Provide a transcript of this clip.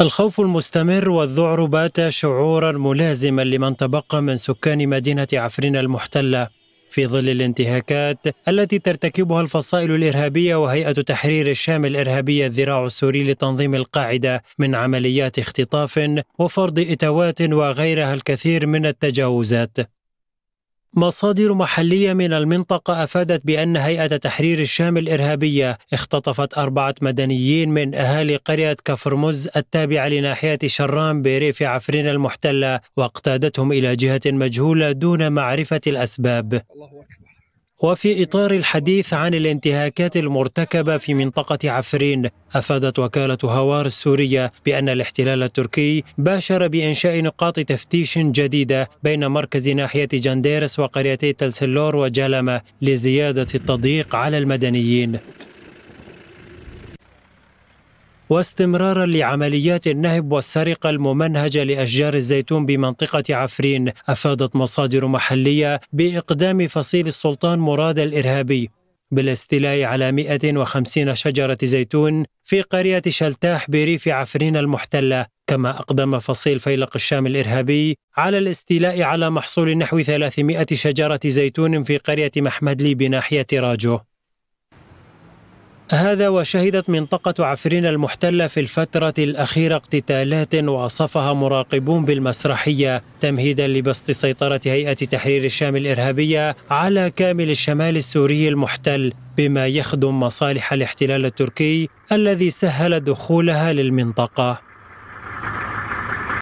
الخوف المستمر والذعر بات شعورا ملازما لمن تبقى من سكان مدينه عفرين المحتله في ظل الانتهاكات التي ترتكبها الفصائل الارهابيه وهيئه تحرير الشام الارهابيه الذراع السوري لتنظيم القاعده من عمليات اختطاف وفرض اتوات وغيرها الكثير من التجاوزات مصادر محلية من المنطقة أفادت بأن هيئة تحرير الشام الإرهابية اختطفت أربعة مدنيين من أهالي قرية كفرمز التابعة لناحية شرام بريف عفرين المحتلة واقتادتهم إلى جهة مجهولة دون معرفة الأسباب وفي إطار الحديث عن الانتهاكات المرتكبة في منطقة عفرين أفادت وكالة هوار السورية بأن الاحتلال التركي باشر بإنشاء نقاط تفتيش جديدة بين مركز ناحية جانديرس وقريتي تلسلور وجلمة لزيادة التضييق على المدنيين واستمرارا لعمليات النهب والسرقة الممنهجة لأشجار الزيتون بمنطقة عفرين أفادت مصادر محلية بإقدام فصيل السلطان مراد الإرهابي بالاستيلاء على 150 شجرة زيتون في قرية شلتاح بريف عفرين المحتلة كما أقدم فصيل فيلق الشام الإرهابي على الاستيلاء على محصول نحو 300 شجرة زيتون في قرية محمد لي بناحية راجو هذا وشهدت منطقة عفرين المحتلة في الفترة الأخيرة اقتتالات وصفها مراقبون بالمسرحية تمهيدا لبسط سيطرة هيئة تحرير الشام الإرهابية على كامل الشمال السوري المحتل بما يخدم مصالح الاحتلال التركي الذي سهل دخولها للمنطقة